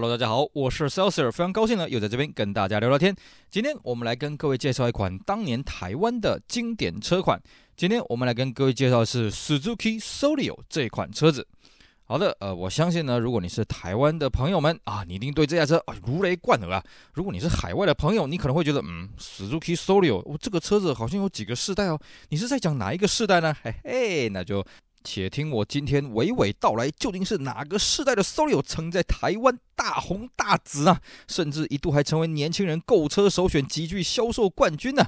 Hello，大家好，我是 Celsius，非常高兴呢，又在这边跟大家聊聊天。今天我们来跟各位介绍一款当年台湾的经典车款。今天我们来跟各位介绍的是 Suzuki Solio 这款车子。好的，呃，我相信呢，如果你是台湾的朋友们啊，你一定对这台车啊如雷贯耳啊。如果你是海外的朋友，你可能会觉得嗯，Suzuki Solio，我这个车子好像有几个世代哦。你是在讲哪一个世代呢？嘿嘿，那就且听我今天娓娓道来，究竟是哪个世代的 Solio 曾在台湾。大红大紫啊，甚至一度还成为年轻人购车首选，极具销售冠军呢。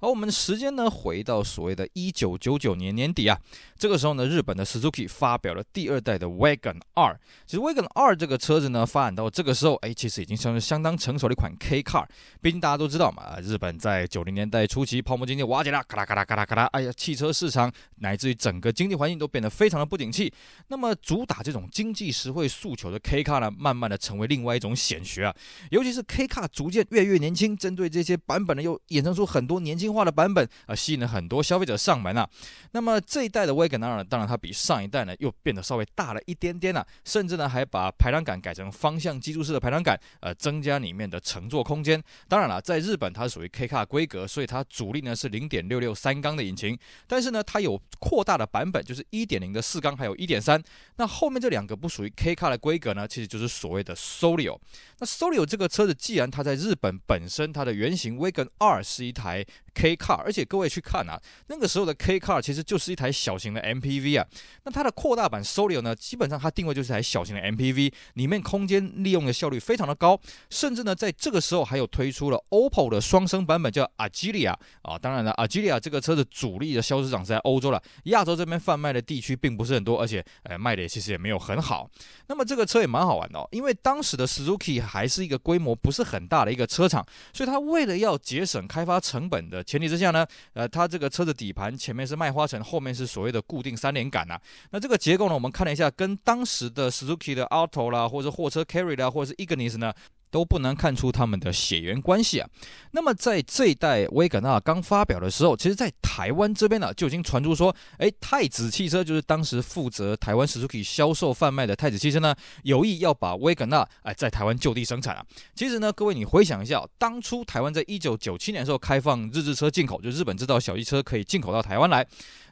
而我们的时间呢，回到所谓的1999年年底啊，这个时候呢，日本的 Suzuki 发表了第二代的 Wagon 二。其实 Wagon 二这个车子呢，发展到这个时候，哎，其实已经算是相当成熟的一款 K Car。毕竟大家都知道嘛，日本在90年代初期泡沫经济瓦解了，咔啦咔啦咔啦咔啦，哎呀，汽车市场乃至于整个经济环境都变得非常的不景气。那么主打这种经济实惠诉求的 K Car 呢，慢慢的。成为另外一种显学啊，尤其是 K 卡逐渐越越年轻，针对这些版本呢，又衍生出很多年轻化的版本啊，吸引了很多消费者上门啊。那么这一代的威根纳尔呢，当然它比上一代呢又变得稍微大了一点点啊，甚至呢还把排挡杆改成方向基柱式的排挡杆，呃，增加里面的乘坐空间。当然了，在日本它是属于 K 卡规格，所以它主力呢是零点六六三缸的引擎，但是呢它有扩大的版本，就是一点零的四缸，还有一点三。那后面这两个不属于 K 卡的规格呢，其实就是所谓的。Solio，那 Solio 这个车子，既然它在日本本身，它的原型 Wagon R 是一台 K Car，而且各位去看啊，那个时候的 K Car 其实就是一台小型的 MPV 啊。那它的扩大版 Solio 呢，基本上它定位就是一台小型的 MPV，里面空间利用的效率非常的高，甚至呢，在这个时候还有推出了 o p p o 的双生版本叫阿基利亚啊。当然了，阿 l 利亚这个车子主力的销售市场是在欧洲了，亚洲这边贩卖的地区并不是很多，而且呃卖的其实也没有很好。那么这个车也蛮好玩的哦，因为。当时的 Suzuki 还是一个规模不是很大的一个车厂，所以它为了要节省开发成本的前提之下呢，呃，它这个车子底盘前面是麦花臣，后面是所谓的固定三连杆呐。那这个结构呢，我们看了一下，跟当时的 Suzuki 的 Auto 啦，或者货车 Carry 啦，或者是 Ignis 呢，都不难看出他们的血缘关系啊。那么在这一代威格纳刚发表的时候，其实，在台湾这边呢就已经传出说，哎，太子汽车就是当时负责台湾书可以销售贩卖的太子汽车呢，有意要把威格纳哎在台湾就地生产啊。其实呢，各位你回想一下，当初台湾在一九九七年的时候开放日制车进口，就日本制造小汽车可以进口到台湾来。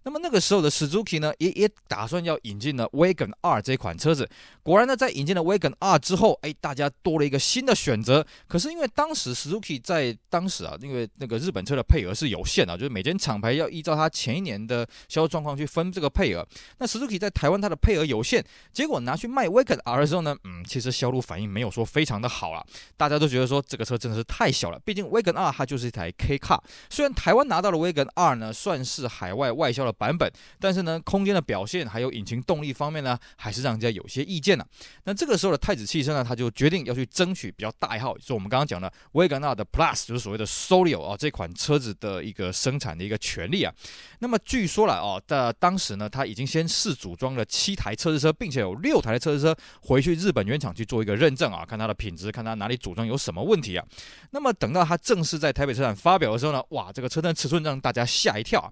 那么那个时候的 Suzuki 呢，也也打算要引进了 Wagon R 这款车子。果然呢，在引进了 Wagon R 之后，哎，大家多了一个新的选择。可是因为当时 Suzuki 在当时啊，因为那个日本车的配额是有限啊，就是每间厂牌要依照它前一年的销售状况去分这个配额。那 Suzuki 在台湾它的配额有限，结果拿去卖 Wagon R 的时候呢，嗯，其实销路反应没有说非常的好啊。大家都觉得说这个车真的是太小了，毕竟 Wagon R 它就是一台 K Car。虽然台湾拿到了 Wagon R 呢，算是海外外销的。版本，但是呢，空间的表现还有引擎动力方面呢，还是让人家有些意见啊。那这个时候的太子汽车呢，他就决定要去争取比较大一号，就是我们刚刚讲的维格纳的 Plus，就是所谓的 SOLIO 啊这款车子的一个生产的一个权利啊。那么据说了啊，在当时呢，他已经先试组装了七台测试车，并且有六台测试车回去日本原厂去做一个认证啊，看它的品质，看它哪里组装有什么问题啊。那么等到它正式在台北车展发表的时候呢，哇，这个车身尺寸让大家吓一跳啊，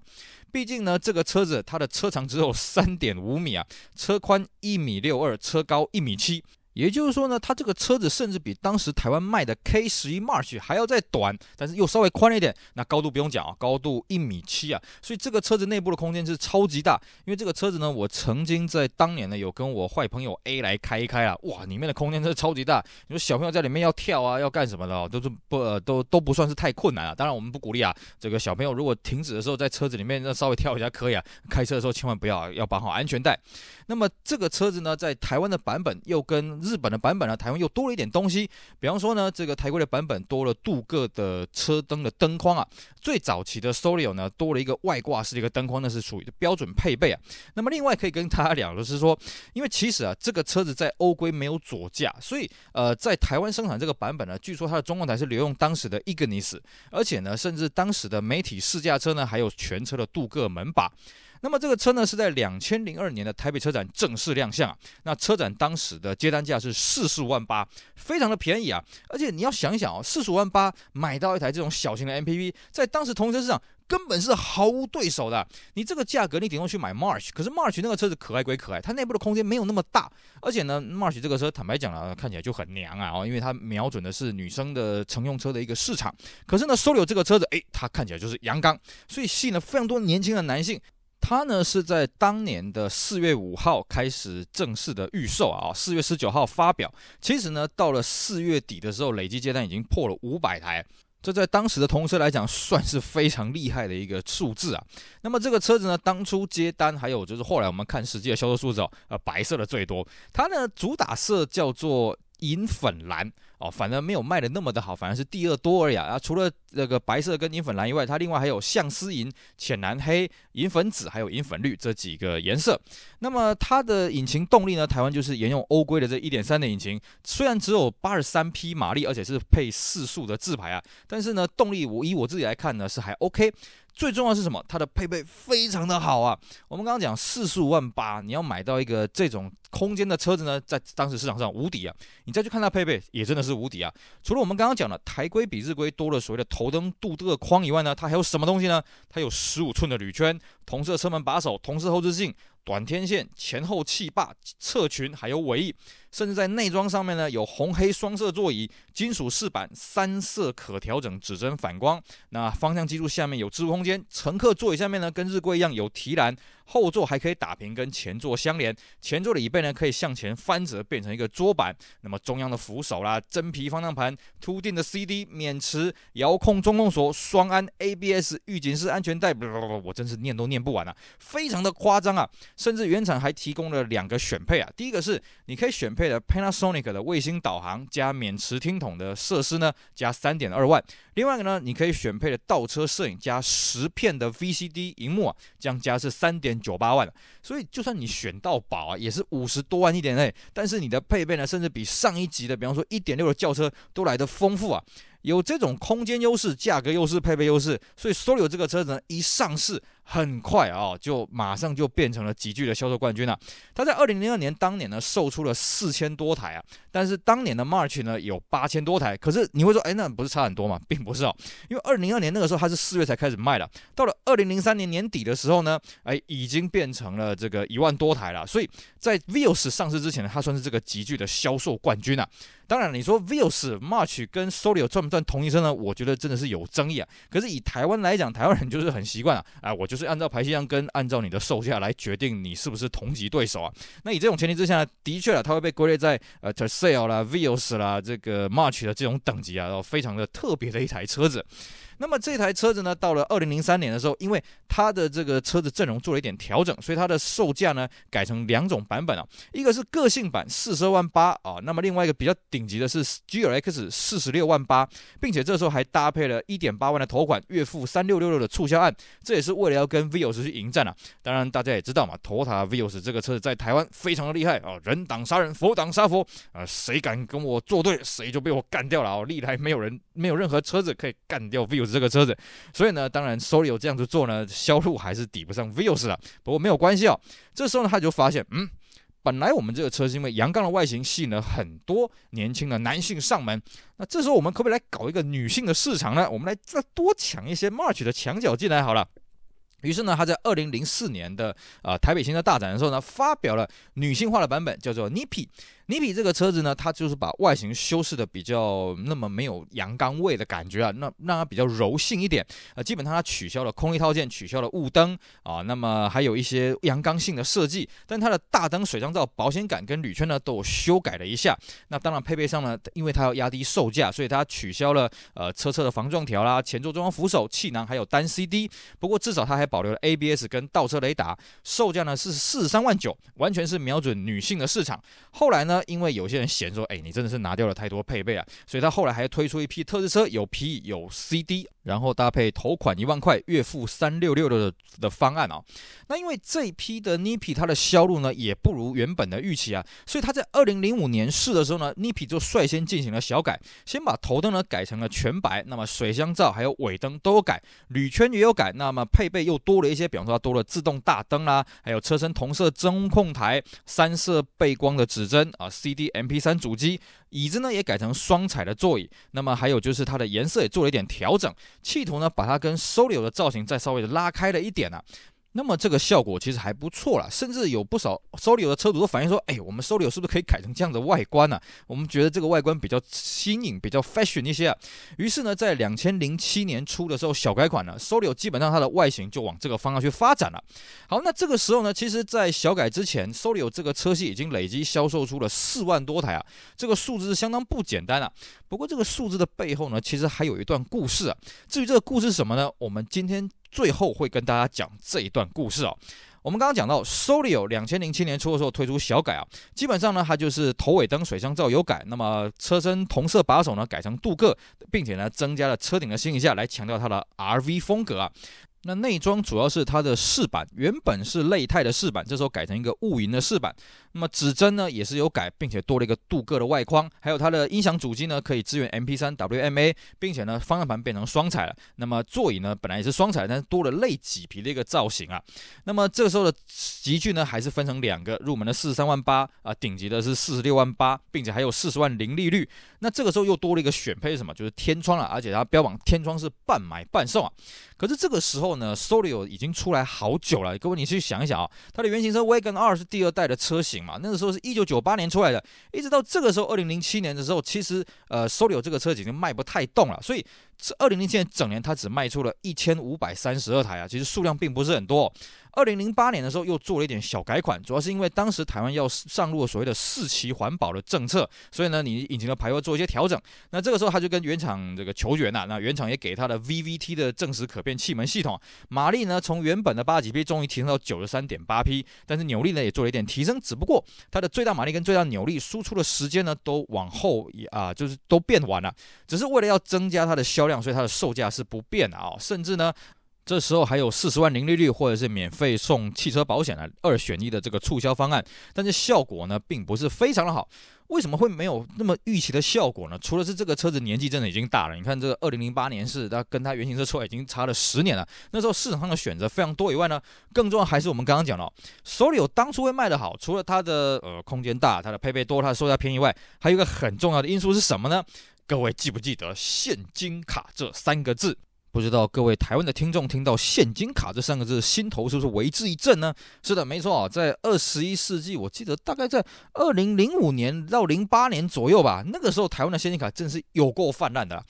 毕竟呢这。这个车子，它的车长只有三点五米啊，车宽一米六二，车高一米七。也就是说呢，它这个车子甚至比当时台湾卖的 K 十一 March 还要再短，但是又稍微宽了一点。那高度不用讲啊，高度一米七啊，所以这个车子内部的空间是超级大。因为这个车子呢，我曾经在当年呢有跟我坏朋友 A 来开一开啊，哇，里面的空间真的超级大。你说小朋友在里面要跳啊，要干什么的，都是不都都不算是太困难啊。当然我们不鼓励啊，这个小朋友如果停止的时候在车子里面那稍微跳一下可以啊，开车的时候千万不要要绑好安全带。那么这个车子呢，在台湾的版本又跟日本的版本呢，台湾又多了一点东西，比方说呢，这个台规的版本多了镀铬的车灯的灯框啊。最早期的 Solio 呢，多了一个外挂式的一个灯框，那是属于的标准配备啊。那么另外可以跟大家聊的是说，因为其实啊，这个车子在欧规没有左驾，所以呃，在台湾生产这个版本呢，据说它的中控台是留用当时的 Ignis，而且呢，甚至当时的媒体试驾车呢，还有全车的镀铬门把。那么这个车呢，是在两千零二年的台北车展正式亮相啊。那车展当时的接单价是四十万八，非常的便宜啊。而且你要想想哦，四十万八买到一台这种小型的 MPV，在当时同车市场根本是毫无对手的。你这个价格，你顶多去买 March，可是 March 那个车子可爱归可爱，它内部的空间没有那么大。而且呢，March 这个车坦白讲了，看起来就很娘啊，哦，因为它瞄准的是女生的乘用车的一个市场。可是呢，收留这个车子，诶，它看起来就是阳刚，所以吸引了非常多年轻的男性。它呢是在当年的四月五号开始正式的预售啊，四月十九号发表。其实呢，到了四月底的时候，累计接单已经破了五百台，这在当时的同车来讲算是非常厉害的一个数字啊。那么这个车子呢，当初接单还有就是后来我们看实际的销售数字哦，呃，白色的最多。它呢主打色叫做银粉蓝。哦，反正没有卖的那么的好，反而是第二多而已啊。除了那个白色跟银粉蓝以外，它另外还有相丝银、浅蓝黑、银粉紫，还有银粉绿这几个颜色。那么它的引擎动力呢？台湾就是沿用欧规的这一点三的引擎，虽然只有八十三匹马力，而且是配四速的自排啊，但是呢，动力我以我自己来看呢是还 OK。最重要是什么？它的配备非常的好啊！我们刚刚讲四十五万八，你要买到一个这种空间的车子呢，在当时市场上无敌啊！你再去看它配备，也真的是无敌啊！除了我们刚刚讲的台规比日规多了所谓的头灯镀铬框以外呢，它还有什么东西呢？它有十五寸的铝圈，同色车门把手，同色后视镜，短天线，前后气坝，侧裙，还有尾翼。甚至在内装上面呢，有红黑双色座椅、金属饰板、三色可调整指针反光。那方向机柱下面有置物空间，乘客座椅下面呢跟日柜一样有提篮，后座还可以打平跟前座相连，前座的椅背呢可以向前翻折变成一个桌板。那么中央的扶手啦，真皮方向盘、凸定的 CD、免持遥控、中控锁、双安 ABS、预警式安全带，不不不，我真是念都念不完啊，非常的夸张啊！甚至原厂还提供了两个选配啊，第一个是你可以选配。配的 Panasonic 的卫星导航加免持听筒的设施呢，加三点二万。另外一个呢，你可以选配的倒车摄影加十片的 VCD 荧幕啊，将加是三点九八万。所以就算你选到宝啊，也是五十多万一点内。但是你的配备呢，甚至比上一级的，比方说一点六的轿车都来得丰富啊。有这种空间优势、价格优势、配备优势，所以 Solio 这个车子呢，一上市。很快啊，就马上就变成了极巨的销售冠军了。他在二零零二年当年呢，售出了四千多台啊。但是当年的 March 呢，有八千多台。可是你会说，哎，那不是差很多吗？并不是哦，因为二零零二年那个时候它是四月才开始卖的。到了二零零三年年底的时候呢，哎，已经变成了这个一万多台了。所以在 Vios 上市之前，呢，它算是这个极巨的销售冠军啊。当然，你说 Vios、March 跟 Solio 赚不赚同一声呢？我觉得真的是有争议啊。可是以台湾来讲，台湾人就是很习惯啊，哎我。就是按照排气量跟按照你的售价来决定你是不是同级对手啊。那以这种前提之下呢，的确啊，它会被归类在呃 t e r s e l l 啦、Vios 啦、这个 March 的这种等级啊，然后非常的特别的一台车子。那么这台车子呢，到了二零零三年的时候，因为它的这个车子阵容做了一点调整，所以它的售价呢改成两种版本啊，一个是个性版四十二万八啊，那么另外一个比较顶级的是 G L X 四十六万八，并且这时候还搭配了一点八万的头款月付三六六六的促销案，这也是为了要跟 Vios 去迎战啊。当然大家也知道嘛 t o t a Vios 这个车子在台湾非常的厉害啊，人挡杀人，佛挡杀佛啊，谁敢跟我作对，谁就被我干掉了啊，历来没有人。没有任何车子可以干掉 v i o s 这个车子，所以呢，当然 s 手 i o 这样子做呢，销路还是抵不上 v i o s 的。不过没有关系哦，这时候呢，他就发现，嗯，本来我们这个车是因为阳刚的外形吸引了很多年轻的男性上门，那这时候我们可不可以来搞一个女性的市场呢？我们来再多抢一些 March 的墙角进来好了。于是呢，他在二零零四年的呃台北新车大展的时候呢，发表了女性化的版本，叫做 Nippy。尼比这个车子呢，它就是把外形修饰的比较那么没有阳刚味的感觉啊，那让它比较柔性一点啊。基本上它取消了空气套件，取消了雾灯啊，那么还有一些阳刚性的设计。但它的大灯、水箱罩、保险杆跟铝圈呢都修改了一下。那当然配备上呢，因为它要压低售价，所以它取消了呃车侧的防撞条啦、前座中央扶手、气囊还有单 CD。不过至少它还保留了 ABS 跟倒车雷达。售价呢是四十三万九，完全是瞄准女性的市场。后来呢？那因为有些人嫌说，哎，你真的是拿掉了太多配备啊，所以他后来还推出一批特制车，有 P 有 CD，然后搭配头款一万块月付三六六的的方案啊。那因为这一批的 n i p p 它的销路呢也不如原本的预期啊，所以他在二零零五年试的时候呢 n i p p 就率先进行了小改，先把头灯呢改成了全白，那么水箱罩还有尾灯都改，铝圈也有改，那么配备又多了一些，比方说多了自动大灯啦，还有车身同色中控台三色背光的指针。啊，CD MP3 主机，椅子呢也改成双彩的座椅，那么还有就是它的颜色也做了一点调整，企图呢把它跟收留的造型再稍微的拉开了一点呢。那么这个效果其实还不错了，甚至有不少收 o 的车主都反映说：“哎，我们收 o 是不是可以改成这样的外观呢？”我们觉得这个外观比较新颖，比较 fashion 一些啊。于是呢，在两千零七年初的时候，小改款呢，收 o 基本上它的外形就往这个方向去发展了。好，那这个时候呢，其实，在小改之前，收 o 这个车系已经累计销售出了四万多台啊，这个数字是相当不简单啊。不过这个数字的背后呢，其实还有一段故事啊。至于这个故事是什么呢？我们今天。最后会跟大家讲这一段故事哦。我们刚刚讲到，SOLIO 两千零七年出的时候推出小改啊，基本上呢，它就是头尾灯、水箱罩有改，那么车身同色把手呢改成镀铬，并且呢增加了车顶的行李架来强调它的 RV 风格啊。那内装主要是它的饰板，原本是内钛的饰板，这时候改成一个雾银的饰板。那么指针呢也是有改，并且多了一个镀铬的外框，还有它的音响主机呢可以支援 MP3、WMA，并且呢方向盘变成双彩了。那么座椅呢本来也是双彩，但是多了类麂皮的一个造型啊。那么这个时候的极聚呢还是分成两个，入门的四十三万八啊，顶级的是四十六万八，并且还有四十万零利率。那这个时候又多了一个选配是什么？就是天窗了，而且它标榜天窗是半买半送啊。可是这个时候呢，Solio 已经出来好久了，各位你去想一想啊，它的原型车 w a g o n 二是第二代的车型。嘛，那个时候是一九九八年出来的，一直到这个时候，二零零七年的时候，其实呃，索罗这个车已经卖不太动了，所以这二零零七年整年它只卖出了一千五百三十二台啊，其实数量并不是很多。二零零八年的时候又做了一点小改款，主要是因为当时台湾要上路所谓的四期环保的政策，所以呢你引擎的排位做一些调整。那这个时候他就跟原厂这个球员啊，那原厂也给他的 VVT 的正时可变气门系统，马力呢从原本的八几匹终于提升到九十三点八匹，但是扭力呢也做了一点提升，只不过它的最大马力跟最大扭力输出的时间呢都往后移啊就是都变晚了，只是为了要增加它的销量，所以它的售价是不变的啊，甚至呢。这时候还有四十万零利率，或者是免费送汽车保险的二选一的这个促销方案，但是效果呢并不是非常的好。为什么会没有那么预期的效果呢？除了是这个车子年纪真的已经大了，你看这个二零零八年是它跟它原型车出来已经差了十年了。那时候市场上的选择非常多以外呢，更重要还是我们刚刚讲了，手里有当初会卖的好，除了它的呃空间大、它的配备多、它的售价便宜外，还有一个很重要的因素是什么呢？各位记不记得现金卡这三个字？不知道各位台湾的听众听到“现金卡”这三个字，心头是不是为之一震呢？是的，没错在二十一世纪，我记得大概在二零零五年到零八年左右吧，那个时候台湾的现金卡真是有过泛滥的。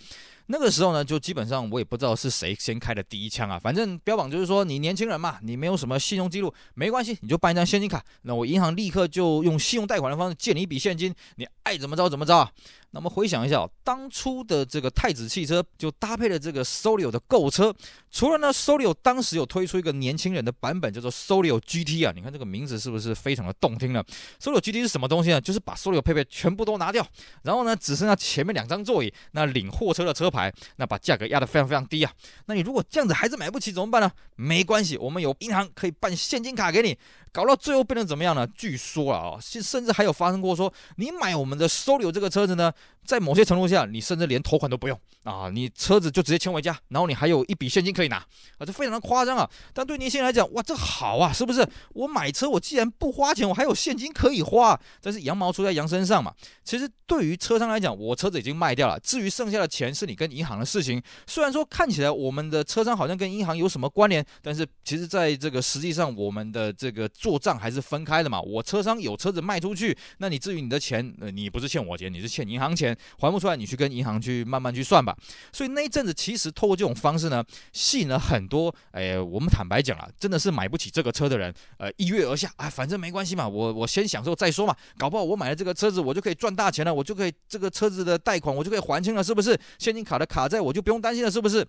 那个时候呢，就基本上我也不知道是谁先开的第一枪啊，反正标榜就是说，你年轻人嘛，你没有什么信用记录，没关系，你就办一张现金卡，那我银行立刻就用信用贷款的方式借你一笔现金，你爱怎么着怎么着。那么回想一下，当初的这个太子汽车就搭配了这个 Solio 的购车，除了呢，Solio 当时有推出一个年轻人的版本，叫做 Solio GT 啊。你看这个名字是不是非常的动听呢 s o l i o GT 是什么东西呢？就是把 Solio 配备全部都拿掉，然后呢，只剩下前面两张座椅，那领货车的车牌，那把价格压得非常非常低啊。那你如果这样子还是买不起怎么办呢？没关系，我们有银行可以办现金卡给你。搞到最后变成怎么样呢？据说啊，甚甚至还有发生过说，你买我们的收留这个车子呢，在某些程度下，你甚至连头款都不用啊，你车子就直接签回家，然后你还有一笔现金可以拿啊，这非常的夸张啊。但对年轻人来讲，哇，这好啊，是不是？我买车我既然不花钱，我还有现金可以花。但是羊毛出在羊身上嘛，其实对于车商来讲，我车子已经卖掉了，至于剩下的钱是你跟银行的事情。虽然说看起来我们的车商好像跟银行有什么关联，但是其实在这个实际上，我们的这个。做账还是分开的嘛？我车商有车子卖出去，那你至于你的钱，呃，你不是欠我钱，你是欠银行钱，还不出来，你去跟银行去慢慢去算吧。所以那一阵子，其实通过这种方式呢，吸引了很多，哎，我们坦白讲啊，真的是买不起这个车的人，呃，一跃而下，哎，反正没关系嘛，我我先享受再说嘛，搞不好我买了这个车子，我就可以赚大钱了，我就可以这个车子的贷款我就可以还清了，是不是？现金卡的卡债我就不用担心了，是不是？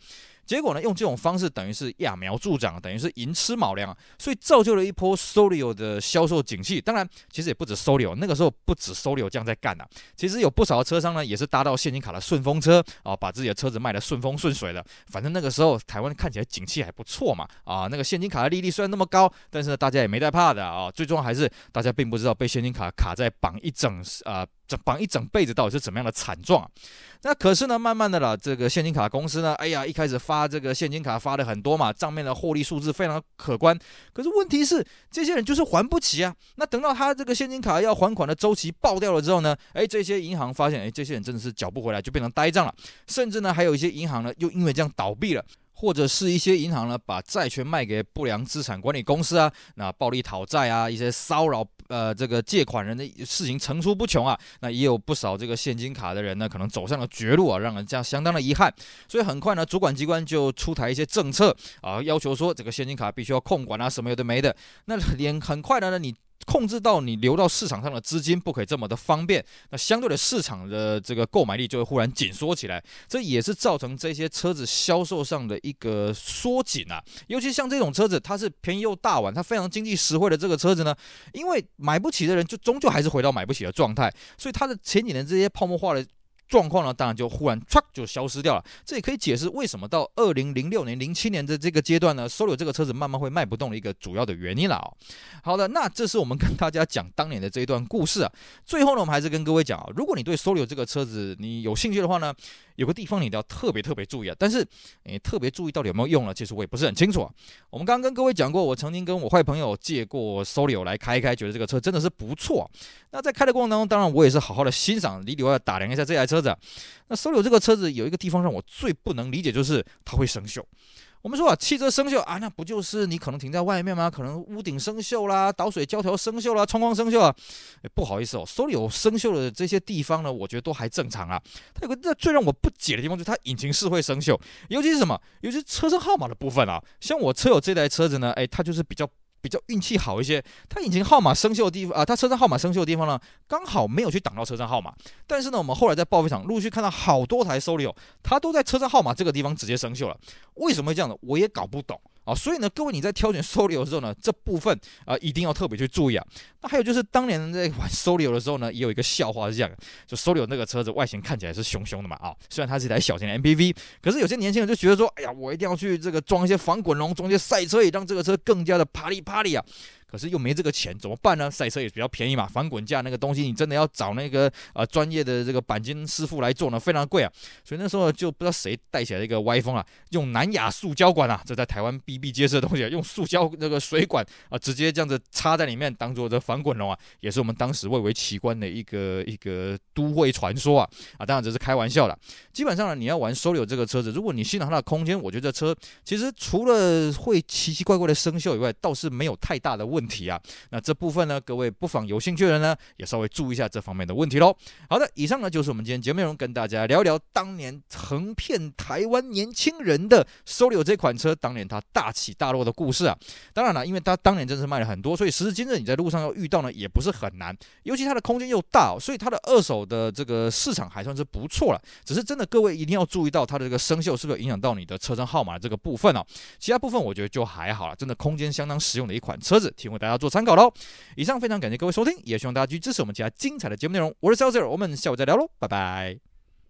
结果呢？用这种方式等于是揠苗助长，等于是寅吃卯粮，所以造就了一波收留的销售景气。当然，其实也不止收留，那个时候不止收留这样在干呐。其实有不少的车商呢，也是搭到现金卡的顺风车啊，把自己的车子卖得顺风顺水的。反正那个时候台湾看起来景气还不错嘛啊，那个现金卡的利率虽然那么高，但是呢，大家也没太怕的啊。最终还是大家并不知道被现金卡卡在绑一整啊。绑一整辈子到底是怎么样的惨状？那可是呢，慢慢的啦，这个现金卡公司呢，哎呀，一开始发这个现金卡发的很多嘛，账面的获利数字非常可观。可是问题是，这些人就是还不起啊。那等到他这个现金卡要还款的周期爆掉了之后呢，哎，这些银行发现，哎，这些人真的是缴不回来，就变成呆账了。甚至呢，还有一些银行呢，又因为这样倒闭了，或者是一些银行呢，把债权卖给不良资产管理公司啊，那暴力讨债啊，一些骚扰。呃，这个借款人的事情层出不穷啊，那也有不少这个现金卡的人呢，可能走上了绝路啊，让人家相当的遗憾。所以很快呢，主管机关就出台一些政策啊，要求说这个现金卡必须要控管啊，什么有的没的。那连很快的呢，你。控制到你流到市场上的资金不可以这么的方便，那相对的市场的这个购买力就会忽然紧缩起来，这也是造成这些车子销售上的一个缩紧啊。尤其像这种车子，它是便宜又大碗，它非常经济实惠的这个车子呢，因为买不起的人就终究还是回到买不起的状态，所以它的前几年这些泡沫化的。状况呢，当然就忽然唰就消失掉了。这也可以解释为什么到二零零六年、零七年的这个阶段呢，s o l o 这个车子慢慢会卖不动的一个主要的原因了。好的，那这是我们跟大家讲当年的这一段故事啊。最后呢，我们还是跟各位讲啊，如果你对 Solo 这个车子你有兴趣的话呢。有个地方你要特别特别注意啊，但是你特别注意到底有没有用呢？其实我也不是很清楚啊。我们刚刚跟各位讲过，我曾经跟我坏朋友借过收 o 来开一开，觉得这个车真的是不错。那在开的过程当中，当然我也是好好的欣赏里里外外打量一下这台车子。那收 o 这个车子有一个地方让我最不能理解，就是它会生锈。我们说啊，汽车生锈啊，那不就是你可能停在外面吗？可能屋顶生锈啦，导水胶条生锈啦，窗框生锈啊。哎，不好意思哦，手里有生锈的这些地方呢，我觉得都还正常啊。它有个那最让我不解的地方，就是它引擎是会生锈，尤其是什么？尤其车身号码的部分啊。像我车友这台车子呢，哎，它就是比较。比较运气好一些，他引擎号码生锈的地方啊，他车站号码生锈的地方呢，刚好没有去挡到车站号码。但是呢，我们后来在报废厂陆续看到好多台收 i 哦，它都在车站号码这个地方直接生锈了。为什么会这样呢？我也搞不懂。啊，所以呢，各位你在挑选 solo 的时候呢，这部分啊一定要特别去注意啊。那还有就是当年在玩 solo 的时候呢，也有一个笑话是这样就 solo 那个车子外形看起来是熊熊的嘛，啊，虽然它是一台小型的 MPV，可是有些年轻人就觉得说，哎呀，我一定要去这个装一些防滚笼，装一些赛车也让这个车更加的啪里啪里啊。可是又没这个钱，怎么办呢？赛车也比较便宜嘛，翻滚架那个东西，你真的要找那个呃专业的这个钣金师傅来做呢，非常贵啊。所以那时候就不知道谁带起来一个歪风啊，用南亚塑胶管啊，这在台湾比比皆是的东西，用塑胶那个水管啊，直接这样子插在里面当做这翻滚龙啊，也是我们当时蔚为奇观的一个一个都会传说啊啊，当然只是开玩笑的。基本上呢，你要玩收留这个车子，如果你欣赏它的空间，我觉得车其实除了会奇奇怪怪的生锈以外，倒是没有太大的问。问题啊，那这部分呢，各位不妨有兴趣的人呢，也稍微注意一下这方面的问题喽。好的，以上呢就是我们今天节目内容，跟大家聊聊当年横骗台湾年轻人的收留这款车，当年它大起大落的故事啊。当然了，因为它当年真是卖了很多，所以时至今日你在路上要遇到呢，也不是很难。尤其它的空间又大，所以它的二手的这个市场还算是不错了。只是真的，各位一定要注意到它的这个生锈是不是影响到你的车身号码这个部分哦。其他部分我觉得就还好了，真的空间相当实用的一款车子。提为大家做参考喽。以上非常感谢各位收听，也希望大家继续支持我们其他精彩的节目内容。我是 s a l e r 我们下午再聊喽，拜拜。